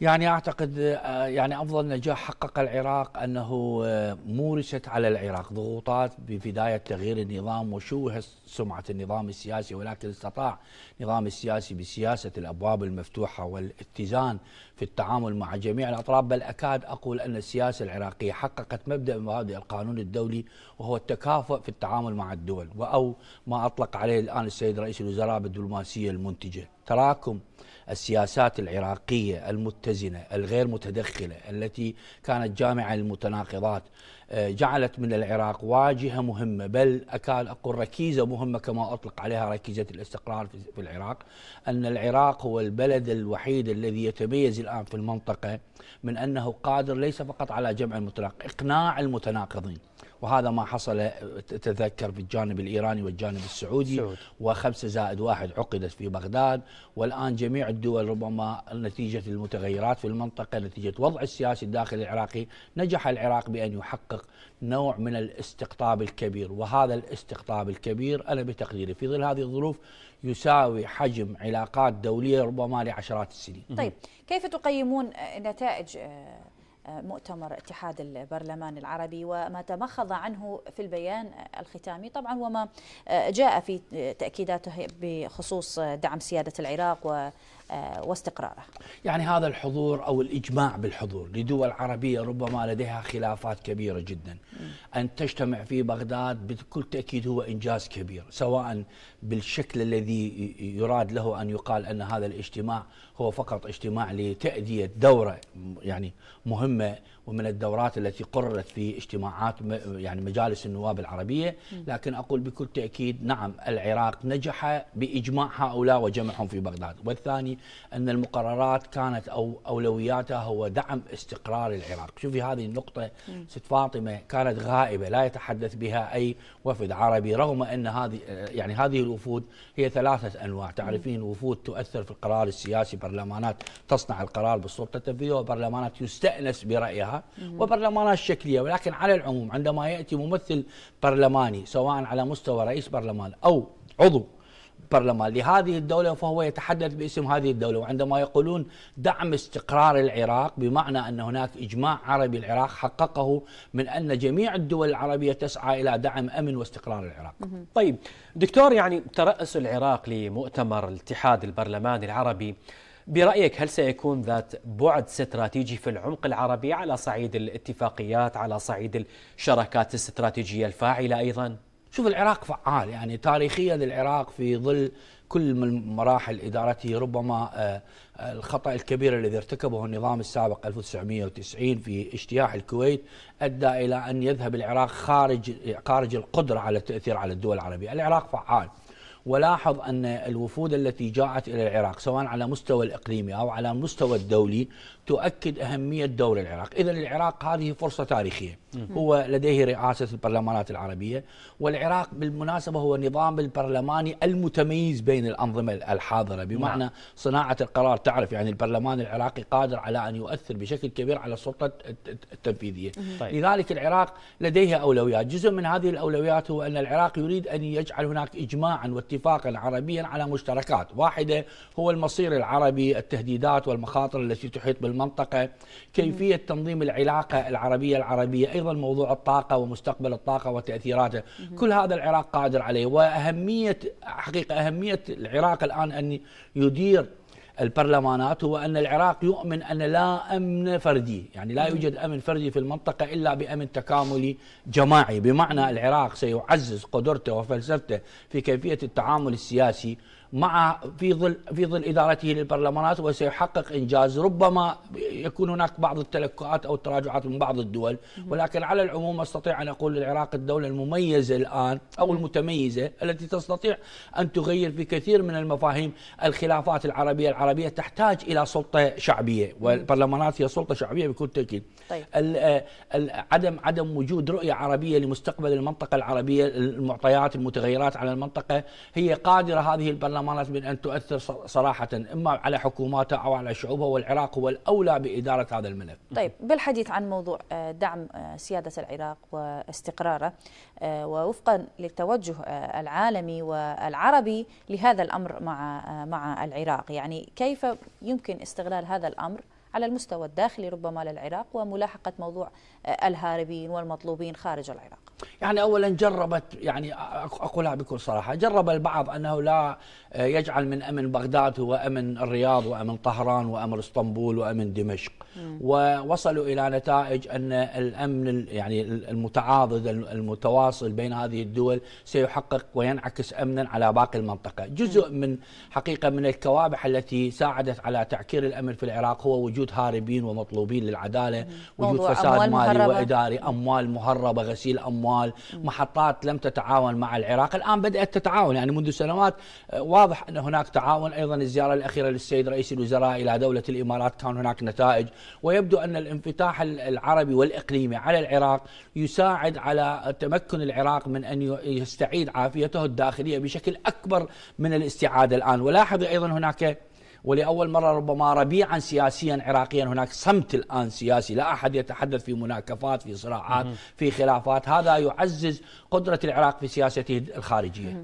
يعني اعتقد آه، يعني افضل نجاح حقق العراق انه آه، مورست على العراق ضغوطات ببدايه تغيير النظام وشوه سمعه النظام السياسي ولكن استطاع النظام السياسي بسياسه الابواب المفتوحه والاتزان في التعامل مع جميع الاطراف بل اكاد اقول ان السياسه العراقيه حققت مبدا من مبادئ القانون الدولي وهو التكافؤ في التعامل مع الدول او ما اطلق عليه الان السيد رئيس الوزراء بالدبلوماسيه المنتجه تراكم السياسات العراقيه المتزنه المتزنة الغير متدخلة التي كانت جامعة للمتناقضات آه، جعلت من العراق واجهة مهمة بل أكاد أقول ركيزة مهمة كما أطلق عليها ركيزة الاستقرار في العراق أن العراق هو البلد الوحيد الذي يتميز الآن في المنطقة من أنه قادر ليس فقط على جمع المتناقض إقناع المتناقضين وهذا ما حصل تذكر بالجانب الإيراني والجانب السعودي سعود. وخمسة زائد واحد عقدت في بغداد والآن جميع الدول ربما نتيجة المتغيرات في المنطقة نتيجة وضع السياسي الداخلي العراقي نجح العراق بأن يحقق نوع من الاستقطاب الكبير وهذا الاستقطاب الكبير أنا بتقديري في ظل هذه الظروف يساوي حجم علاقات دولية ربما لعشرات السنين طيب كيف تقيمون نتائج مؤتمر اتحاد البرلمان العربي وما تمخض عنه في البيان الختامي طبعا وما جاء في تأكيداته بخصوص دعم سيادة العراق و آه، واستقراره يعني هذا الحضور أو الإجماع بالحضور لدول عربية ربما لديها خلافات كبيرة جدا أن تجتمع في بغداد بكل تأكيد هو إنجاز كبير سواء بالشكل الذي يراد له أن يقال أن هذا الاجتماع هو فقط اجتماع لتأدية دورة يعني مهمة ومن الدورات التي قررت في اجتماعات يعني مجالس النواب العربية لكن أقول بكل تأكيد نعم العراق نجح بإجماع هؤلاء وجمعهم في بغداد والثاني أن المقررات كانت أو أولوياتها هو دعم استقرار العراق شوفي هذه النقطة ست فاطمة كانت غائبة لا يتحدث بها أي وفد عربي رغم أن هذه يعني هذه الوفود هي ثلاثة أنواع تعرفين وفود تؤثر في القرار السياسي برلمانات تصنع القرار بالسلطة التنفيذية وبرلمانات يستأنس برأيها وبرلمانات شكلية ولكن على العموم عندما يأتي ممثل برلماني سواء على مستوى رئيس برلمان أو عضو برلمان لهذه الدولة فهو يتحدث باسم هذه الدولة وعندما يقولون دعم استقرار العراق بمعنى أن هناك إجماع عربي العراق حققه من أن جميع الدول العربية تسعى إلى دعم أمن واستقرار العراق طيب دكتور يعني ترأس العراق لمؤتمر الاتحاد البرلماني العربي برأيك هل سيكون ذات بعد استراتيجي في العمق العربي على صعيد الاتفاقيات على صعيد الشراكات الاستراتيجية الفاعلة أيضا؟ شوف العراق فعال يعني تاريخيا العراق في ظل كل من مراحل ادارته ربما آه، آه، الخطا الكبير الذي ارتكبه النظام السابق 1990 في اجتياح الكويت ادى الى ان يذهب العراق خارج خارج القدره على التاثير على الدول العربيه، العراق فعال ولاحظ أن الوفود التي جاءت إلى العراق سواء على مستوى الإقليمي أو على مستوى الدولي تؤكد أهمية دور العراق إذا العراق هذه فرصة تاريخية هو لديه رئاسة البرلمانات العربية والعراق بالمناسبة هو نظام البرلماني المتميز بين الأنظمة الحاضرة بمعنى نعم. صناعة القرار تعرف يعني البرلمان العراقي قادر على أن يؤثر بشكل كبير على السلطة التنفيذية طيب. لذلك العراق لديه أولويات جزء من هذه الأولويات هو أن العراق يريد أن يجعل هناك إجماعا واتفاقا عربيا على مشتركات واحدة هو المصير العربي التهديدات والمخاطر التي تحيط بالمنطقة كيفية تنظيم العلاقة العربية العربية أيضا موضوع الطاقة ومستقبل الطاقة وتأثيراته كل هذا العراق قادر عليه وأهمية حقيقة أهمية العراق الآن أن يدير البرلمانات هو أن العراق يؤمن أن لا أمن فردي يعني لا يوجد أمن فردي في المنطقة إلا بأمن تكاملي جماعي بمعنى العراق سيعزز قدرته وفلسفته في كيفية التعامل السياسي مع في ظل في ظل ادارته للبرلمانات وسيحقق انجاز ربما يكون هناك بعض التلكؤات او التراجعات من بعض الدول ولكن على العموم استطيع ان اقول للعراق الدوله المميزه الان او المتميزه التي تستطيع ان تغير في كثير من المفاهيم الخلافات العربيه العربيه تحتاج الى سلطه شعبيه والبرلمانات هي سلطه شعبيه بكل تاكيد طيب. آه، عدم عدم وجود رؤيه عربيه لمستقبل المنطقه العربيه المعطيات المتغيرات على المنطقه هي قادره هذه البرلمانات على من أن تؤثر صراحة إما على حكوماتها أو على شعوبها والعراق هو الأولى بإدارة هذا الملف طيب بالحديث عن موضوع آه، دعم آه، سيادة العراق واستقراره آه، ووفقا للتوجه العالمي والعربي لهذا الأمر مع مع العراق يعني كيف يمكن استغلال هذا الأمر على المستوى الداخلي ربما للعراق وملاحقة موضوع آه، الهاربين والمطلوبين خارج العراق يعني أولا جربت يعني أقولها بكل صراحة جرب البعض أنه لا آه، يجعل من أمن بغداد هو أمن الرياض وأمن طهران وأمن اسطنبول وأمن دمشق م. ووصلوا إلى نتائج أن الأمن يعني المتعاضد المتواصل بين هذه الدول سيحقق وينعكس أمنا على باقي المنطقة جزء م. من حقيقة من الكوابح التي ساعدت على تعكير الأمن في العراق هو وجود وجود هاربين ومطلوبين للعدالة وجود فساد مالي مهربة. وإداري أموال مهربة غسيل أموال محطات لم تتعاون مع العراق الآن بدأت تتعاون يعني منذ سنوات آه، واضح أن هناك تعاون أيضا الزيارة الأخيرة للسيد رئيس الوزراء إلى دولة الإمارات كان هناك نتائج ويبدو أن الانفتاح العربي والإقليمي على العراق يساعد على تمكن العراق من أن يستعيد عافيته الداخلية بشكل أكبر من الاستعادة الآن ولاحظ أيضا هناك ولأول مرة ربما ربيعا سياسيا عراقيا هناك صمت الآن سياسي لا أحد يتحدث في مناكفات في صراعات في خلافات هذا يعزز قدرة العراق في سياسته الخارجية